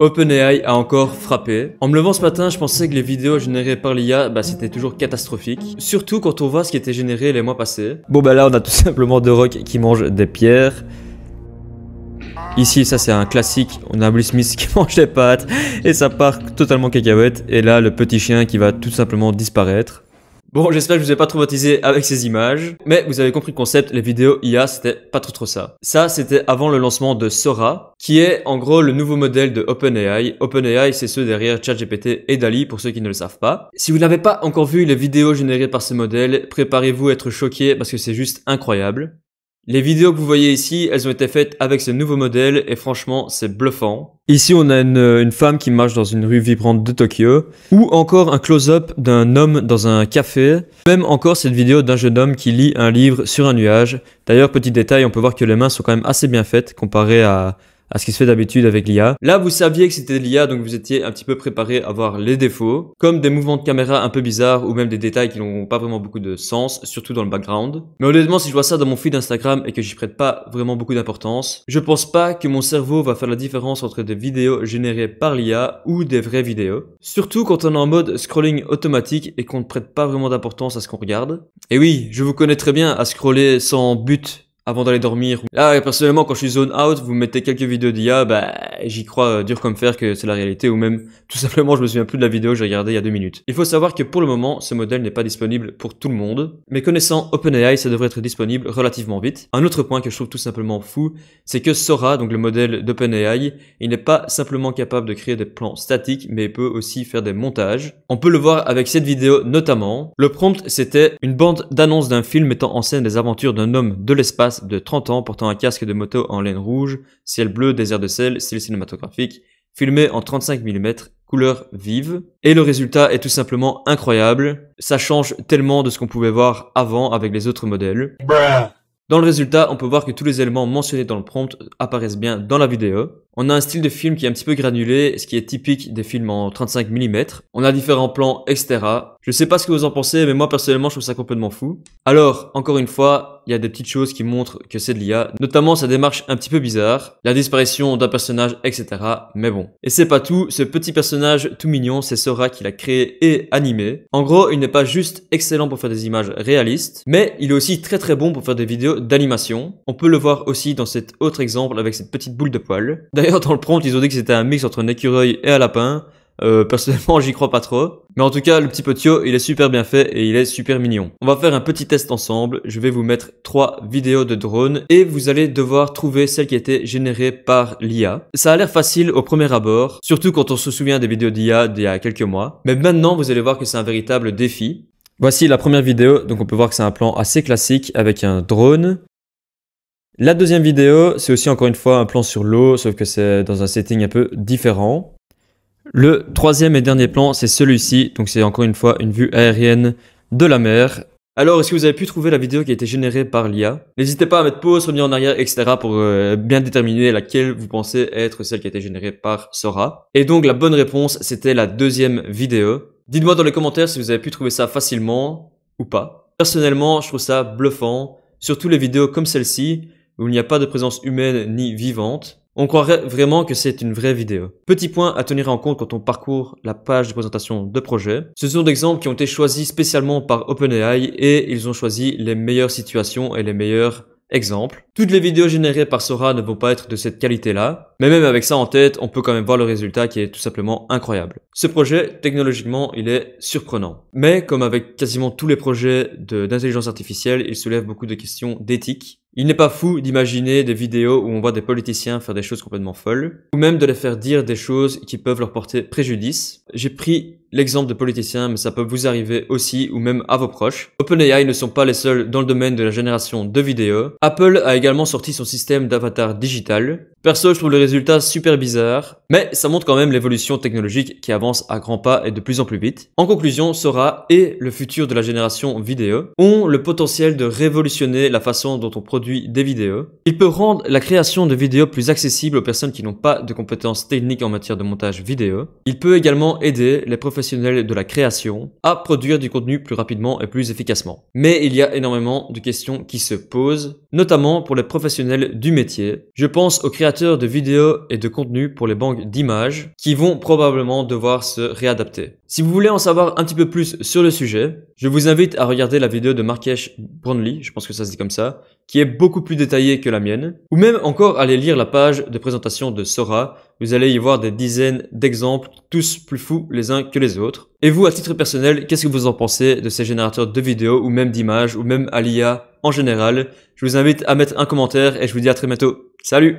OpenAI a encore frappé. En me levant ce matin, je pensais que les vidéos générées par l'IA, bah, c'était toujours catastrophique. Surtout quand on voit ce qui était généré les mois passés. Bon bah là, on a tout simplement deux rock qui mangent des pierres. Ici, ça c'est un classique, on a Will Smith qui mange des pâtes et ça part totalement cacahuète. Et là, le petit chien qui va tout simplement disparaître. Bon, j'espère que je vous ai pas traumatisé avec ces images, mais vous avez compris le concept, les vidéos IA, c'était pas trop trop ça. Ça, c'était avant le lancement de Sora, qui est en gros le nouveau modèle de OpenAI. OpenAI, c'est ceux derrière ChatGPT et DALI, pour ceux qui ne le savent pas. Si vous n'avez pas encore vu les vidéos générées par ce modèle, préparez-vous à être choqué parce que c'est juste incroyable. Les vidéos que vous voyez ici, elles ont été faites avec ce nouveau modèle et franchement, c'est bluffant. Ici, on a une, femme qui marche dans une rue vibrante de Tokyo ou encore un close-up d'un homme dans un café. Même encore cette vidéo d'un jeune homme qui lit un livre sur un nuage. D'ailleurs, petit détail, on peut voir que les mains sont quand même assez bien faites comparé à à ce qui se fait d'habitude avec l'IA. Là, vous saviez que c'était l'IA, donc vous étiez un petit peu préparé à voir les défauts, comme des mouvements de caméra un peu bizarres ou même des détails qui n'ont pas vraiment beaucoup de sens, surtout dans le background. Mais honnêtement, si je vois ça dans mon feed Instagram et que j'y prête pas vraiment beaucoup d'importance, je pense pas que mon cerveau va faire la différence entre des vidéos générées par l'IA ou des vraies vidéos. Surtout quand on est en mode scrolling automatique et qu'on ne prête pas vraiment d'importance à ce qu'on regarde. Et oui, je vous connais très bien à scroller sans but avant d'aller dormir. Là, personnellement, quand je suis zone out, vous mettez quelques vidéos d'IA, bah, j'y crois euh, dur comme fer que c'est la réalité, ou même, tout simplement, je me souviens plus de la vidéo que j'ai regardée il y a deux minutes. Il faut savoir que pour le moment, ce modèle n'est pas disponible pour tout le monde, mais connaissant OpenAI, ça devrait être disponible relativement vite. Un autre point que je trouve tout simplement fou, c'est que Sora, donc le modèle d'OpenAI, il n'est pas simplement capable de créer des plans statiques, mais il peut aussi faire des montages. On peut le voir avec cette vidéo notamment. Le prompt, c'était une bande d'annonce d'un film mettant en scène les aventures d'un homme de l'espace de 30 ans portant un casque de moto en laine rouge, ciel bleu, désert de sel, style cinématographique, filmé en 35 mm, couleur vive. Et le résultat est tout simplement incroyable. Ça change tellement de ce qu'on pouvait voir avant avec les autres modèles. Dans le résultat, on peut voir que tous les éléments mentionnés dans le prompt apparaissent bien dans la vidéo. On a un style de film qui est un petit peu granulé, ce qui est typique des films en 35 mm. On a différents plans, etc. Je sais pas ce que vous en pensez, mais moi personnellement, je trouve ça complètement fou. Alors, encore une fois, il y a des petites choses qui montrent que c'est de l'IA, notamment sa démarche un petit peu bizarre, la disparition d'un personnage, etc. Mais bon. Et c'est pas tout, ce petit personnage tout mignon, c'est Sora qui l'a créé et animé. En gros, il n'est pas juste excellent pour faire des images réalistes, mais il est aussi très très bon pour faire des vidéos d'animation. On peut le voir aussi dans cet autre exemple avec cette petite boule de poils. D'ailleurs, dans le prompt, ils ont dit que c'était un mix entre un écureuil et un lapin, euh, personnellement, j'y crois pas trop. Mais en tout cas, le petit potio, il est super bien fait et il est super mignon. On va faire un petit test ensemble. Je vais vous mettre trois vidéos de drone et vous allez devoir trouver celle qui a été générée par l'IA. Ça a l'air facile au premier abord, surtout quand on se souvient des vidéos d'IA d'il y a quelques mois. Mais maintenant, vous allez voir que c'est un véritable défi. Voici la première vidéo, donc on peut voir que c'est un plan assez classique avec un drone. La deuxième vidéo, c'est aussi encore une fois un plan sur l'eau, sauf que c'est dans un setting un peu différent. Le troisième et dernier plan, c'est celui-ci. Donc c'est encore une fois une vue aérienne de la mer. Alors, est-ce que vous avez pu trouver la vidéo qui a été générée par l'IA N'hésitez pas à mettre pause, revenir en arrière, etc. pour euh, bien déterminer laquelle vous pensez être celle qui a été générée par Sora. Et donc, la bonne réponse, c'était la deuxième vidéo. Dites-moi dans les commentaires si vous avez pu trouver ça facilement ou pas. Personnellement, je trouve ça bluffant, surtout les vidéos comme celle-ci, où il n'y a pas de présence humaine ni vivante. On croirait vraiment que c'est une vraie vidéo. Petit point à tenir en compte quand on parcourt la page de présentation de projet. Ce sont des exemples qui ont été choisis spécialement par OpenAI et ils ont choisi les meilleures situations et les meilleurs exemples. Toutes les vidéos générées par Sora ne vont pas être de cette qualité-là, mais même avec ça en tête, on peut quand même voir le résultat qui est tout simplement incroyable. Ce projet, technologiquement, il est surprenant. Mais comme avec quasiment tous les projets d'intelligence artificielle, il soulève beaucoup de questions d'éthique. Il n'est pas fou d'imaginer des vidéos où on voit des politiciens faire des choses complètement folles, ou même de les faire dire des choses qui peuvent leur porter préjudice. J'ai pris l'exemple de politiciens, mais ça peut vous arriver aussi, ou même à vos proches. OpenAI ne sont pas les seuls dans le domaine de la génération de vidéos. Apple a également sorti son système d'avatar digital. Perso, je trouve le résultat super bizarre, mais ça montre quand même l'évolution technologique qui avance à grands pas et de plus en plus vite. En conclusion, Sora et le futur de la génération vidéo ont le potentiel de révolutionner la façon dont on produit des vidéos. Il peut rendre la création de vidéos plus accessible aux personnes qui n'ont pas de compétences techniques en matière de montage vidéo. Il peut également aider les professionnels de la création à produire du contenu plus rapidement et plus efficacement. Mais il y a énormément de questions qui se posent notamment pour les professionnels du métier. Je pense aux créateurs de vidéos et de contenus pour les banques d'images qui vont probablement devoir se réadapter. Si vous voulez en savoir un petit peu plus sur le sujet, je vous invite à regarder la vidéo de Markesh Brownlee, je pense que ça se dit comme ça, qui est beaucoup plus détaillée que la mienne. Ou même encore aller lire la page de présentation de Sora, vous allez y voir des dizaines d'exemples, tous plus fous les uns que les autres. Et vous, à titre personnel, qu'est-ce que vous en pensez de ces générateurs de vidéos ou même d'images ou même à l'IA en général Je vous invite à mettre un commentaire et je vous dis à très bientôt. Salut